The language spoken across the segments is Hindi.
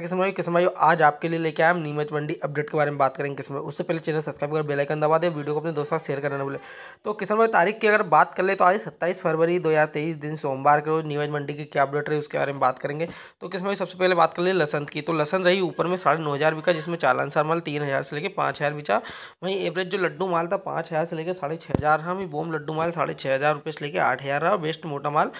क्या भाई किसम भाई आज आपके लिए लेके आए हम नीमच मंडी अपडेट के बारे में बात करेंगे किसम उससे पहले चैनल सब्सक्राइब कर बेल आइकन दबा दें वीडियो को अपने दोस्तों शेयर करना ना भूलें तो किसम भाई तारीख की अगर बात कर ले तो आज 27 फरवरी 2023 दिन सोमवार के रोज नीमच मंडी की क्या अपडेट रही उसके बारे में बात करेंगे तो किसम भाई सबसे पहले बात कर ले लसन की तो लसन रही ऊपर में साढ़े नौ हज़ार बिका जिसमें चालान सार माल तीन हज़ार से लेकर पाँच हज़ार बिका वहीं एवरेज जो लड्डू माल था पाँच हज़ार से लेकर साढ़े छः हज़ार वहीं बोम लड्डू माल साढ़े छः हज़ार रुपये से लेकर आठ हज़ार रहा बेस्ट मोटा माल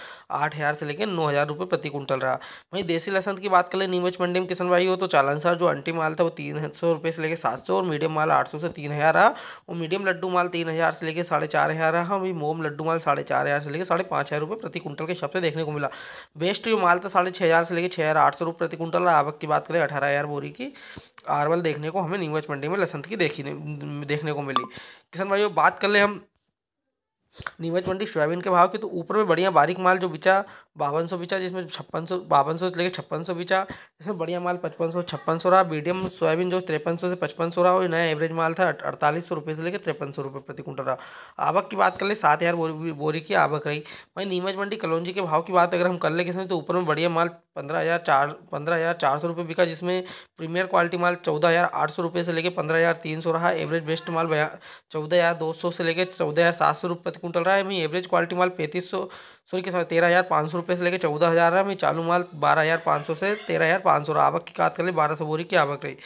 आठ हज़ार से लेकर नौ हज़ार रुपये प्रति क्विंटल रहा वहीं देसी लसन की बात कर ले नीमच मंडी मीडियम किस्म भाई हो तो चालन सर जो अंटी माल था वो तीन सौ रुपये से लेकर सात सौ और मीडियम माल आठ सौ से तीन हज़ार रहा और मीडियम लड्डू माल तीन हज़ार से लेकर साढ़े चार हज़ार रहा वही मोम लड्डू माल साढ़े चार हज़ार से लेकर साढ़े पाँच हज़ार रुपये प्रति कुंटल के हिसाब से देखने को मिला बेस्ट जो माल था साढ़े छः हज़ार से लेकर छः हज़ार आठ सौ रुपये प्रति कुंटल आवक की बात करें अठारह हज़ार बोरी की आरवल देखने को हमें नीमच मंडी में लसंत की देखी देखने को मिली किसान भाई बात कर ले हम नीमच मंडी सोयाबीन के भाव के तो ऊपर में बढ़िया बारीक माल जो बिचा बावन सौ बिचा जिसमें छप्पन सौ बावन सौ से लेकर छप्पन सौ बिचा जिसमें बढ़िया माल पचपन सौ छप्पन सौ रहा मीडियम सोयाबीन जो तिरपन सौ से पचपन सौ रहा और नया एवरेज माल था अड़तालीस सौ रुपये से लेकर तिरपन सौ रुपये प्रति कुंटल रहा आवक की बात कर ले सात हज़ार बोरी, बोरी की आवक रही वहीं नीमच मंडी कलौजी के भाव की बात अगर हम कर ले किसमें तो ऊपर में बढ़िया माल पंद्रह हज़ार चार पंद्रह हज़ार चार सौ रुपये बिका जिसमें प्रीमियर क्वालिटी माल चौदह हज़ार आठ सौ रुपये से लेकर पंद्रह हज़ार तीन सौ रहा एवरेज बेस्ट माल चौदह हज़ार दो सौ से लेकर चौदह हज़ार सात सौ रुपये प्रति कुंटल रहा है मैं एवरेज क्वालिटी माल पैंतीस सौ सॉरी के तेरह हज़ार पाँच सौ रुपये से लेकर चौदह हज़ार है वहीं चालू माल बारह हज़ार पाँच सौ से तेरह हज़ार पाँच सौ आवक की बात कर ले बारह सौ बोरी की आवक रही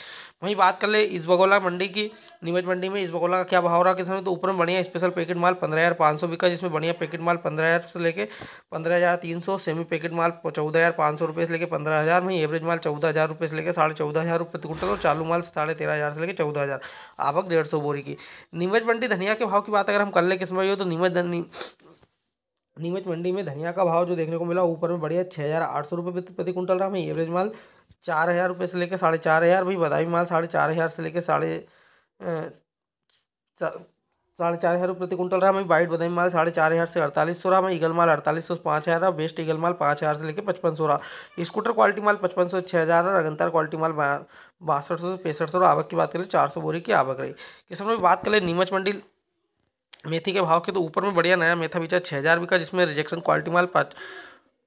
वहीं बात कर ले इस बगोला मंडी की नीमच मंडी में इस बगोला का क्या भाव रहा किसान तो ऊपर में बढ़िया स्पेशल पैकेट माल पंद्रह हज़ार पाँच सौ बिका जिसमें बढ़िया पैकेट माल पंद्रह हज़ार से लेकर पंद्रह हज़ार तीन सौ सेमी पैकेट माल चौदह हज़ार पाँच सौ रुपये से लेकर पंद्रह हज़ार वहीं एवरेज माल चौदह हज़ार रुपये से लेकर साढ़े चौदह हज़ार रुपये क्विंटल और चालू माल साढ़े तेरह हज़ार से लेकर चौदह हज़ार आवक डेढ़ सौ बोरी की नीमच मंडी धनिया के भाव की बात अगर हम कर ले किस्म भाई हो तो नीमच नीमच मंडी में धनिया का भाव जो देखने को मिला ऊपर में बढ़िया छः हज़ार आठ सौ रुपये प्रति कुंटल रहा हमें एवरेज माल चार हज़ार रुपये से लेकर साढ़े चार हज़ार भाई बदाई माल साढ़े चार हज़ार से लेकर साढ़े साढ़े चार हज़ार रुपये प्रति कुंटल रहा हमें वाइट बदाई माल साढ़े चार हज़ार से अड़तालीस सौ रहा हमें ईगल माल अड़तालीस सौ पाँच हज़ार रहा बेस्ट ईगल माल पाँच हज़ार से लेकर पचपन सौ रहा स्कूटर क्वालिटी माल पचपन सौ छः हज़ार रहा रगंतर क्वालिटी माल बासठ सौ से पैंसठ सौ रहा आवक की बात करें चार सौ बोरी की आवक रही किसान में बात करें नीमच मंडी मेथी के भाव के तो ऊपर में बढ़िया नया मेथा बेचा छः हज़ार का जिसमें रिजेक्शन क्वालिटी माल पाँच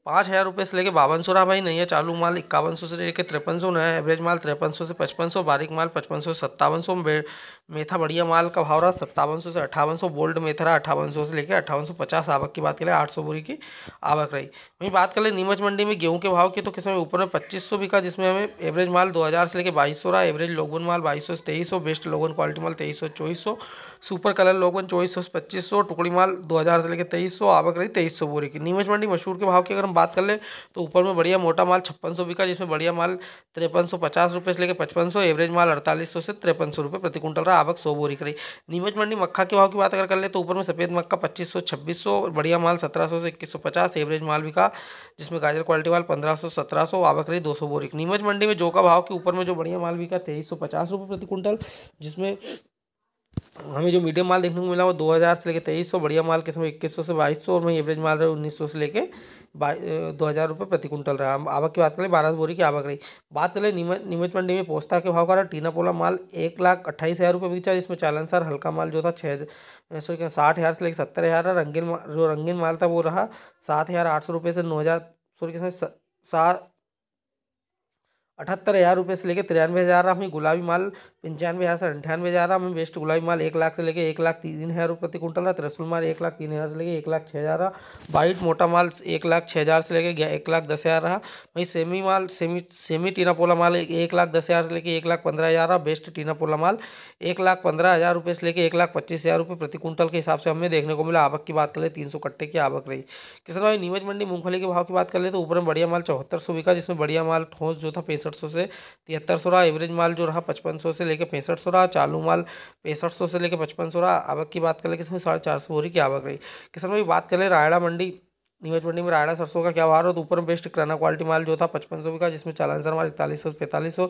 पाँच हज़ार रुपये से लेकर बावन सौ रहा भाई नहीं है चालू माल इक्यावन सौ से लेकर तिरपन सौ नया एवरेज माल तिरपन सौ से पचपन सौ बारीक माल पचपन सौ सत्तावन सौ मेथा बढ़िया माल का भाव रहा सत्तावन सौ से अट्ठावन सौ बोल्ड मेथा रहा अट्ठावन सौ से लेकर अट्ठावन सौ पचास आवक की बात करें आठ सौ बोरी की आवक रही वहीं बात करें नीमच मंडी में गेहूँ के भाव की तो किसमें ऊपर में पच्चीस सौ बिका जिसमें हमें एवरेज माल दो हज़ार से लेकर बाईस सौ रहा एवरेज लोगन माल बाईस सौ से तेईस सौ बेस्ट लोगन क्वालिटी माल तेईस सौ चौबीस सौ सुपर कलर लोगन चौबीस सौ से पच्चीस सौ टुकड़ी माल दो हज़ार से लेकर तेईस सौ आवक रही तेईस सौ बोरी की नीमच मंडी मशहूर के भाव की अगर हम बात कर लें तो ऊपर में बढ़िया मोटा माल छप्पन सौ बिका जिसमें बढ़िया माल तिरपन सौ पचास रुपये से लेकर पचपन सौ एवरेज माल अड़तालीस सौ से तिरपन सौ रुपये प्रति कुंटल रहा आवक सौ बोरी करी नीमच मंडी मक्का के भाव की बात अगर कर ले तो ऊपर में सफ़ेद मक्का पच्चीस सौ छब्बीस सौ और बढ़िया माल सत्रह सौ से इक्कीस सौ पचास एवरेज माल बिका जिसमें गाजर क्वालिटी माल पंद्रह सौ सत्रह सौ आवक रही दो सौ बोरी नीमच मंडी में जो का भाव के ऊपर में जो बढ़िया माल बिका तेईस सौ पचास रुपये प्रति कुंटल जिसमें हमें जो मीडियम माल देखने को मिला वो 2000 से लेकर तेईस सौ बढ़िया माल के समय इक्कीस सौ से बाईस सौ और वहीं एवरेज माल रहा उन्नीस सौ से लेकर दो हज़ार रुपये प्रति क्विंटल रहा हम आवक की बात करें बारह बोरी की आवक रही बात करें नीमच मंडी में पोस्ता के भाव का रहा टीना पोला माल एक लाख अट्ठाईस हज़ार रुपये बिका इसमें चालनसार हल्का माल जो था छः सौ साठ हज़ार से लेकर सत्तर हज़ार रंगीन जो रंगीन माल था वो रहा सात हज़ार आठ सौ रुपये से नौ हज़ार सॉरी किस्म सात अठहत्तर हज़ार रुपये से लेकर तिरानवे हज़ार रहा हमें गुलाबी माल पंचानवे हजार से अंठानवे हज़ार हमें बेस्ट गुलाबी माल एक लाख से लेके एक लाख तीन हज़ार रुपये प्रति कुंटल रहा तिरसुल माल एक लाख तीन हज़ार से लेके एक लाख छः हज़ार रहा वाइट मोटा माल एक लाख छः हज़ार से लेके एक लाख दस हज़ार रहा वहीं सेमी माल सेमी सेमी टीनापोला माल एक लाख दस हज़ार से लेके एक लाख पंद्रह हज़ार रहा बेस्ट टीनापोला माल एक लाख पंद्रह हज़ार रुपये से लेके एक लाख पच्चीस हज़ार रुपये प्रति कुंटल के हिसाब से हमें देखने को मिला आवक की बात कर ले तीन सौ कट्टे की आवक रही किसान भाई नीमच मंडी मूँगफली के भाव की बात कर ले तो ऊपर में बढ़िया माल चौहत्तर सौ बिका जिसमें बढ़िया माल ठोस जो था पैंसठ सौ से तिहत्तर सौ रहा एवरेज माल जो रहा पचपन सौ से लेकर पैंसठ सौ रहा चालू माल पैंसठ सौ से लेकर पचपन सौ रहा आवक की बात करें किसान साढ़े चार सौ बोरी की आवक रही किसान भाई बात कर ले रायड़ा मंडी नीमच मंडी में रायड़ा सरसों का क्या भाव है तो ऊपर में बेस्ट किराना क्वालिटी माल जो था पचपन सौ का जिसमें चालानसर माल इकतालीस सौ पैंतालीस सौ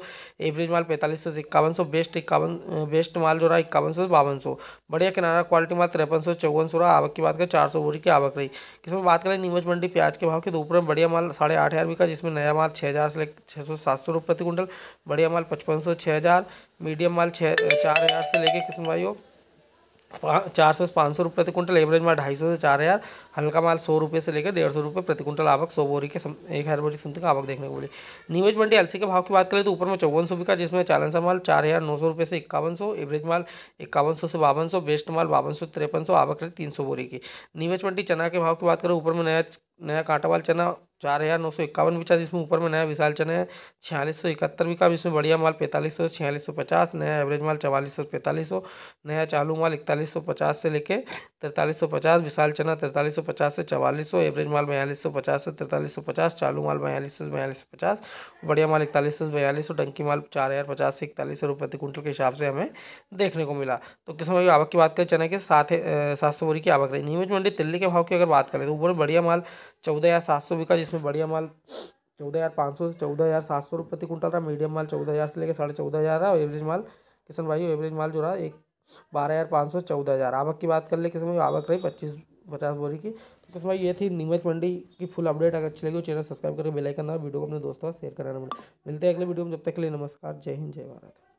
एवरेज माल पैंतालीस सौ इक्यावन सौ बेस्ट इक्यावन बेस्ट माल जो रहा इक्यावन सौ बावन सौ बढ़िया किराना क्वालिटी माल तिरपन सौ चौवन सौ रहा आवक की बात करें चार सौ बोरी की आवक रही किसमें बात करें नीमच मंडी प्याज के भाव के ऊपर में बढ़िया माल साढ़े आठ हज़ार का जिसमें नया माल छः हज़ार से लेकर छः सौ सात सौ रुपये प्रति क्विंटल बढ़िया माल पचपन सौ छः हज़ार मीडियम माल छः चार हज़ार से लेकर किस्म भाई हो चार सौ से पाँच सौ रुपये प्रति क्विंटल एवरेज माल ढाई सौ से चार हज़ार हल्का माल सौ रुपये से लेकर डेढ़ सौ रुपये प्रति क्विंटल आवक सौ बोरी के सम, एक हज़ार बोरी के समथिंग आवक देखने को मिली नीवेज मंडी एलसी के भाव की बात करें तो ऊपर में चौवन सौ बिका जिसमें चालन सा माल चार हज़ार नौ सौ रुपये से इक्यावन सौ एवरेज माल इक्यावन सौ से बावन सौ बेस्ट माल बावन सौ तिरपन सौ आवक रही तीन सौ बोरी की नीवेज मंडी चना के भाव की बात करें ऊपर में नया नया कांटा वाल चना चार हज़ार नौ सौ इक्यावन बिका जिसमें ऊपर में नया विशाल चने है छियालीस सौ इकहत्तर बिका इसमें बढ़िया माल पैंतालीस सौ छियालीस सौ पचास नया एवरेज माल चवालीस सौ पैंतालीस सौ नया चालू माल इकतालीस सौ पचास से लेके तैंतालीस सौ पचास विशाल चना तैंतालीस सौ पचास से चवालीस सौ एवरेज माल बयालीस सौ पचास से तैंतालीस सौ पचास चालू माल बयालीस सौ बयालीस सौ पचास बढ़िया माल इकतालीस सौ बयालीस सौ डंकी माल चार हज़ार पचास से इकतालीस सौ रुपये प्रति क्विंटल के हिसाब से हमें देखने को मिला तो किस की आवक की बात करें चने के साथ सात सौ बोरी की आवक रही नीमच मंडी दिल्ली के भाव की अगर बात करें तो ऊपर बढ़िया माल चौदह हजार सात सौ बिका जिस इसमें बढ़िया माल चौदह हज़ार पाँच सौ से चौदह हज़ार सात सौ रुपये प्रति कुंटल रहा मीडियम माल चौदह हज़ार से लेकर साढ़े चौदह हज़ार रहा और एवरेज माल किसान भाई एवरेज माल जो रहा एक बारह हज़ार पाँच सौ चौदह हज़ार आवक की बात कर ले किसान भाई आवक रही पच्चीस पचास बोरी की तो किसान भाई ये थी नीमच मंडी की फुल अपडेट अगर अच्छी लगी हो चैनल सब्सक्राइब करके बेलाइकन दबाओ वीडियो को अपने दोस्तों शेयर कराना मिलते हैं अगले वीडियो में जब तक के लिए नमस्कार जय हिंद जय भारत